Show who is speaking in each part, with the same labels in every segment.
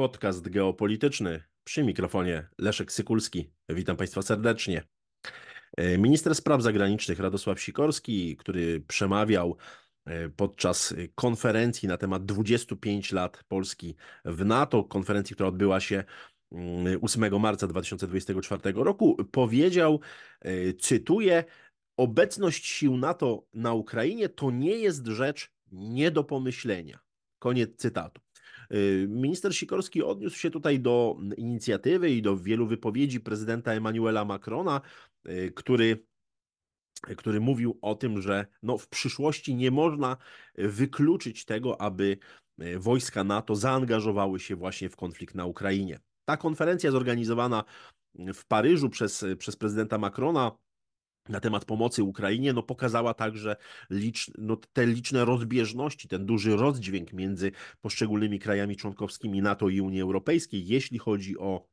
Speaker 1: Podcast geopolityczny przy mikrofonie Leszek Sykulski. Witam Państwa serdecznie. E, minister spraw zagranicznych Radosław Sikorski, który przemawiał e, podczas konferencji na temat 25 lat Polski w NATO, konferencji, która odbyła się 8 mm, marca 2024 roku, powiedział, e, cytuję, obecność sił NATO na Ukrainie to nie jest rzecz nie do pomyślenia. Koniec cytatu. Minister Sikorski odniósł się tutaj do inicjatywy i do wielu wypowiedzi prezydenta Emmanuela Macrona, który który mówił o tym, że no w przyszłości nie można wykluczyć tego, aby wojska NATO zaangażowały się właśnie w konflikt na Ukrainie. Ta konferencja zorganizowana w Paryżu przez, przez prezydenta Macrona na temat pomocy Ukrainie, no pokazała także licz, no te liczne rozbieżności, ten duży rozdźwięk między poszczególnymi krajami członkowskimi NATO i Unii Europejskiej, jeśli chodzi o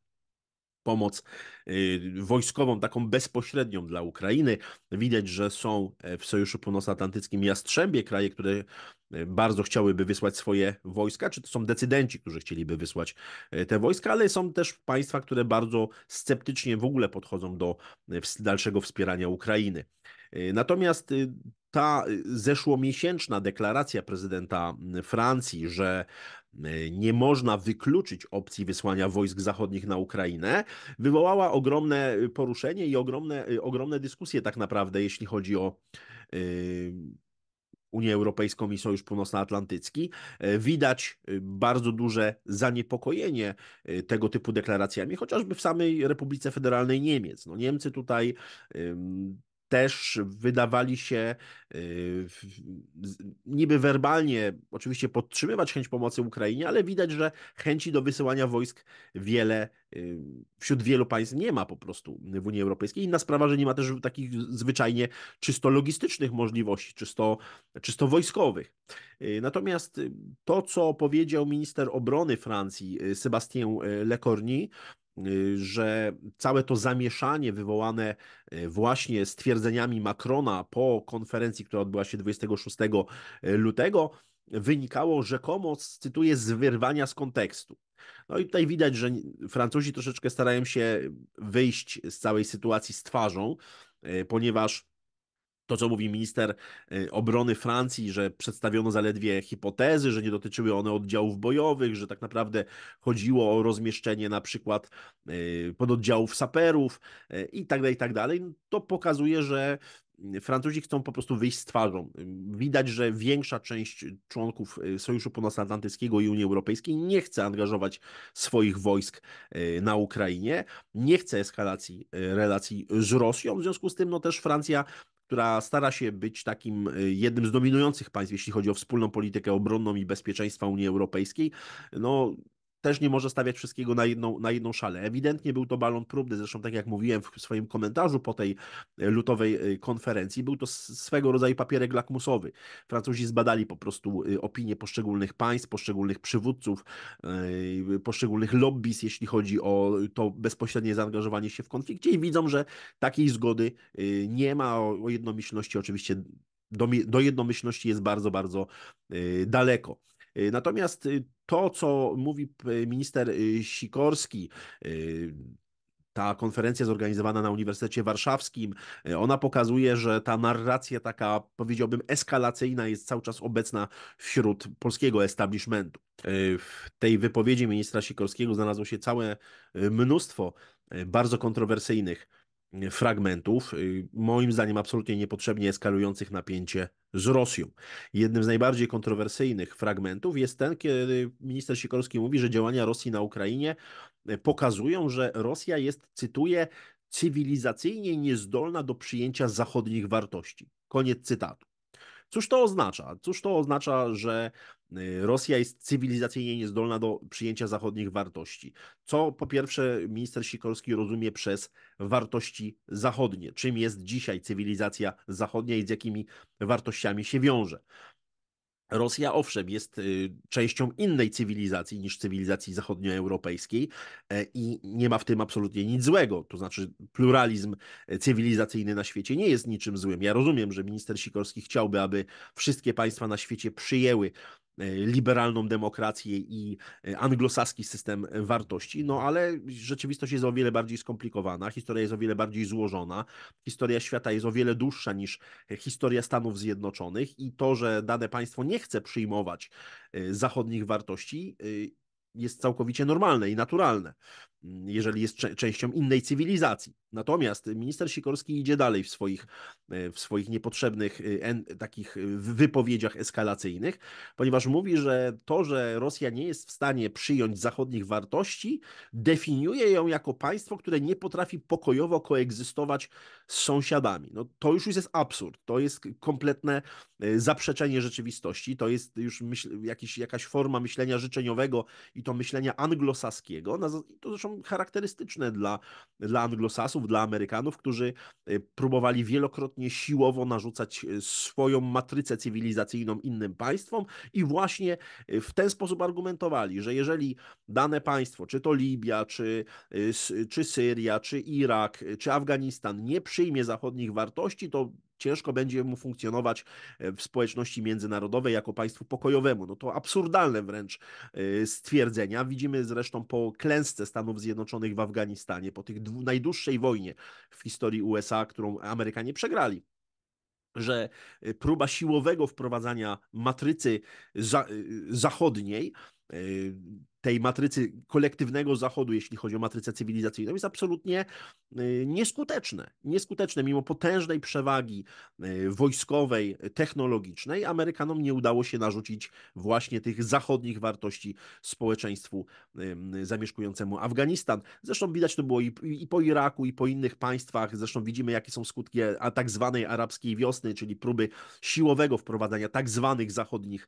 Speaker 1: pomoc y, wojskową, taką bezpośrednią dla Ukrainy. Widać, że są e, w Sojuszu Północnoatlantyckim jastrzębie kraje, które e, bardzo chciałyby wysłać swoje wojska, czy to są decydenci, którzy chcieliby wysłać e, te wojska, ale są też państwa, które bardzo sceptycznie w ogóle podchodzą do dalszego wspierania Ukrainy. Natomiast y, ta y, zeszłomiesięczna deklaracja prezydenta Francji, że Y, nie można wykluczyć opcji wysłania wojsk zachodnich na Ukrainę, wywołała ogromne y, poruszenie i ogromne, y, ogromne dyskusje tak naprawdę, jeśli chodzi o Unię Europejską i Sojusz Północnoatlantycki. Widać bardzo duże zaniepokojenie tego typu deklaracjami, chociażby w samej Republice Federalnej Niemiec. No, Niemcy tutaj też wydawali się y, niby werbalnie oczywiście podtrzymywać chęć pomocy Ukrainie, ale widać, że chęci do wysyłania wojsk wiele y, wśród wielu państw nie ma po prostu w Unii Europejskiej. Inna sprawa, że nie ma też takich zwyczajnie czysto logistycznych możliwości, czysto, czysto wojskowych. Y, natomiast to, co powiedział minister obrony Francji Le Lecorni, Y, że całe to zamieszanie wywołane y, właśnie stwierdzeniami Macrona po konferencji, która odbyła się 26 y, lutego, wynikało rzekomo, cytuję, z wyrwania z kontekstu. No i tutaj widać, że Francuzi troszeczkę starają się wyjść z całej sytuacji z twarzą, ponieważ to, co mówi minister y, obrony Francji, że przedstawiono zaledwie hipotezy, że nie dotyczyły one oddziałów bojowych, że tak naprawdę chodziło o rozmieszczenie na przykład y, pododdziałów saperów y, i tak dalej, i tak dalej, no, to pokazuje, że Francuzi chcą po prostu wyjść z twarzą. Widać, że większa część członków Sojuszu Północnoatlantyckiego i Unii Europejskiej nie chce angażować swoich wojsk na Ukrainie, nie chce eskalacji relacji z Rosją. W związku z tym no, też Francja która stara się być takim y, jednym z dominujących państw, jeśli chodzi o wspólną politykę obronną i bezpieczeństwa Unii Europejskiej, no też nie może stawiać wszystkiego na jedną, na jedną szalę. Ewidentnie był to balon próbny, zresztą tak jak mówiłem w swoim komentarzu po tej e, lutowej e, konferencji, był to swego rodzaju papierek lakmusowy. Francuzi zbadali po prostu e, opinie poszczególnych państw, poszczególnych przywódców, poszczególnych lobbies, jeśli chodzi o to bezpośrednie zaangażowanie się w konflikcie i widzą, że takiej zgody nie ma o jednomyślności oczywiście do, do jednomyślności jest bardzo, bardzo daleko. Natomiast y, to, co mówi y, minister y, Sikorski, ta konferencja zorganizowana na Uniwersytecie Warszawskim, ona pokazuje, że ta narracja taka, powiedziałbym, eskalacyjna jest cały czas obecna wśród polskiego establishmentu. W tej wypowiedzi ministra Sikorskiego znalazło się całe mnóstwo bardzo kontrowersyjnych fragmentów, y, moim zdaniem absolutnie niepotrzebnie eskalujących napięcie z Rosją. Jednym z najbardziej kontrowersyjnych fragmentów jest ten, kiedy minister Sikorski mówi, że działania Rosji na Ukrainie e, pokazują, że Rosja jest, cytuję, cywilizacyjnie niezdolna do przyjęcia zachodnich wartości. Koniec cytatu. Cóż to oznacza? Cóż to oznacza, że y, Rosja jest cywilizacyjnie niezdolna do przyjęcia zachodnich wartości? Co po pierwsze minister Sikorski rozumie przez wartości zachodnie? Czym jest dzisiaj cywilizacja zachodnia i z jakimi wartościami się wiąże? Rosja, owszem, jest y, częścią innej cywilizacji niż cywilizacji zachodnioeuropejskiej e, i nie ma w tym absolutnie nic złego. To znaczy, pluralizm e, cywilizacyjny na świecie nie jest niczym złym. Ja rozumiem, że minister Sikorski chciałby, aby wszystkie państwa na świecie przyjęły E, liberalną demokrację i e, anglosaski system e, wartości, no ale rzeczywistość jest o wiele bardziej skomplikowana, historia jest o wiele bardziej złożona, historia świata jest o wiele dłuższa niż historia Stanów Zjednoczonych i to, że dane państwo nie chce przyjmować zachodnich wartości jest całkowicie normalne i naturalne jeżeli jest częścią innej cywilizacji. Natomiast minister Sikorski idzie dalej w swoich, e, w swoich niepotrzebnych e, takich e, wypowiedziach eskalacyjnych, ponieważ mówi, że to, że Rosja nie jest w stanie przyjąć zachodnich wartości, definiuje ją jako państwo, które nie potrafi pokojowo koegzystować z sąsiadami. No, to już jest absurd, to jest kompletne zaprzeczenie rzeczywistości, to jest już myśl, jakiś, jakaś forma myślenia życzeniowego i to myślenia anglosaskiego. To zresztą charakterystyczne dla, dla anglosasów, dla Amerykanów, którzy e, próbowali wielokrotnie siłowo narzucać e, swoją matrycę cywilizacyjną innym państwom i właśnie e, w ten sposób argumentowali, że jeżeli dane państwo, czy to Libia, czy, czy Syria, czy Irak, czy Afganistan nie przyjmie zachodnich wartości, to ciężko będzie mu funkcjonować e, w społeczności międzynarodowej jako państwu pokojowemu. No to absurdalne wręcz e, stwierdzenia. Widzimy zresztą po klęsce Stanów Zjednoczonych w Afganistanie, po tych najdłuższej wojnie w historii USA, którą Amerykanie przegrali że e, próba siłowego wprowadzania matrycy za zachodniej tej matrycy kolektywnego Zachodu, jeśli chodzi o matrycę cywilizacyjną, jest absolutnie y, nieskuteczne. Nieskuteczne, mimo potężnej przewagi y, wojskowej, technologicznej, Amerykanom nie udało się narzucić właśnie tych zachodnich wartości społeczeństwu y, zamieszkującemu Afganistan. Zresztą widać to było i, po Iraku, i po innych państwach. Zresztą widzimy, jakie są skutki tak zwanej arabskiej wiosny, czyli próby siłowego wprowadzania tak zwanych zachodnich,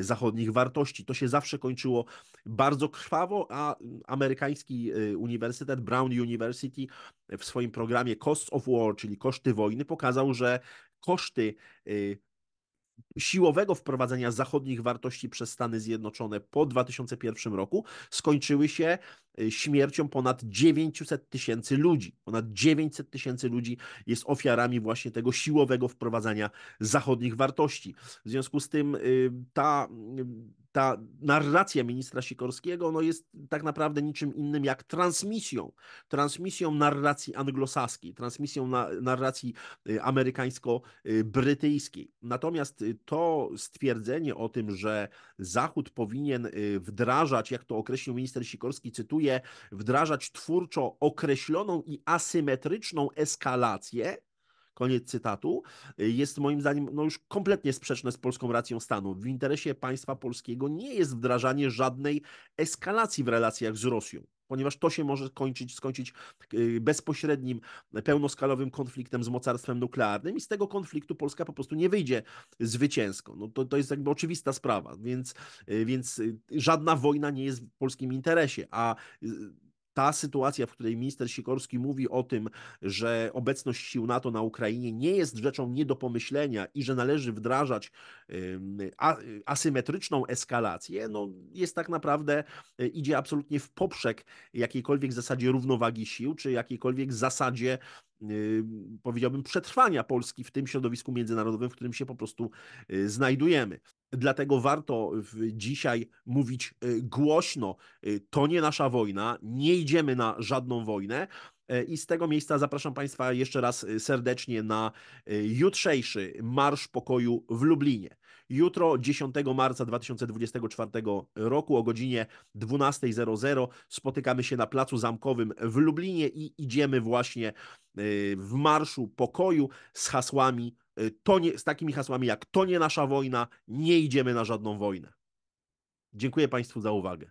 Speaker 1: zachodnich wartości. To się zawsze kończyło bardzo bardzo krwawo, a amerykański y, uniwersytet Brown University w swoim programie Costs of War, czyli koszty wojny, pokazał, że koszty y, siłowego wprowadzenia zachodnich wartości przez Stany Zjednoczone po 2001 roku skończyły się y, śmiercią ponad 900 tysięcy ludzi. Ponad 900 tysięcy ludzi jest ofiarami właśnie tego siłowego wprowadzania zachodnich wartości. W związku z tym ta ta narracja ministra Sikorskiego no jest tak naprawdę niczym innym jak transmisją, transmisją narracji anglosaskiej, transmisją na, narracji y, amerykańsko-brytyjskiej. Natomiast y, to stwierdzenie o tym, że Zachód powinien y, wdrażać, jak to określił minister Sikorski, cytuję, wdrażać twórczo określoną i asymetryczną eskalację, Koniec cytatu. Jest moim zdaniem no już kompletnie sprzeczne z polską racją stanu. W interesie państwa polskiego nie jest wdrażanie żadnej eskalacji w relacjach z Rosją ponieważ to się może kończyć, skończyć y, bezpośrednim, pełnoskalowym konfliktem z mocarstwem nuklearnym i z tego konfliktu Polska po prostu nie wyjdzie zwycięsko. No to, to jest jakby oczywista sprawa, więc, y, więc y, żadna wojna nie jest w polskim interesie, a ta sytuacja, w której minister Sikorski mówi o tym, że obecność sił NATO na Ukrainie nie jest rzeczą nie do pomyślenia i że należy wdrażać asymetryczną eskalację, no jest tak naprawdę, y, idzie absolutnie w poprzek jakiejkolwiek zasadzie równowagi sił, czy jakiejkolwiek zasadzie powiedziałbym, przetrwania Polski w tym środowisku międzynarodowym, w którym się po prostu y, znajdujemy. Dlatego warto dzisiaj mówić y, głośno: y, to nie nasza wojna, nie idziemy na żadną wojnę. E, I z tego miejsca zapraszam Państwa jeszcze raz y, serdecznie na jutrzejszy Marsz Pokoju w Lublinie. Jutro, 10 marca 2024 roku o godzinie 12.00 spotykamy się na Placu Zamkowym w Lublinie i idziemy właśnie w Marszu Pokoju z hasłami Y, to nie, z takimi hasłami jak to nie nasza wojna, nie idziemy na żadną wojnę. Dziękuję Państwu za uwagę.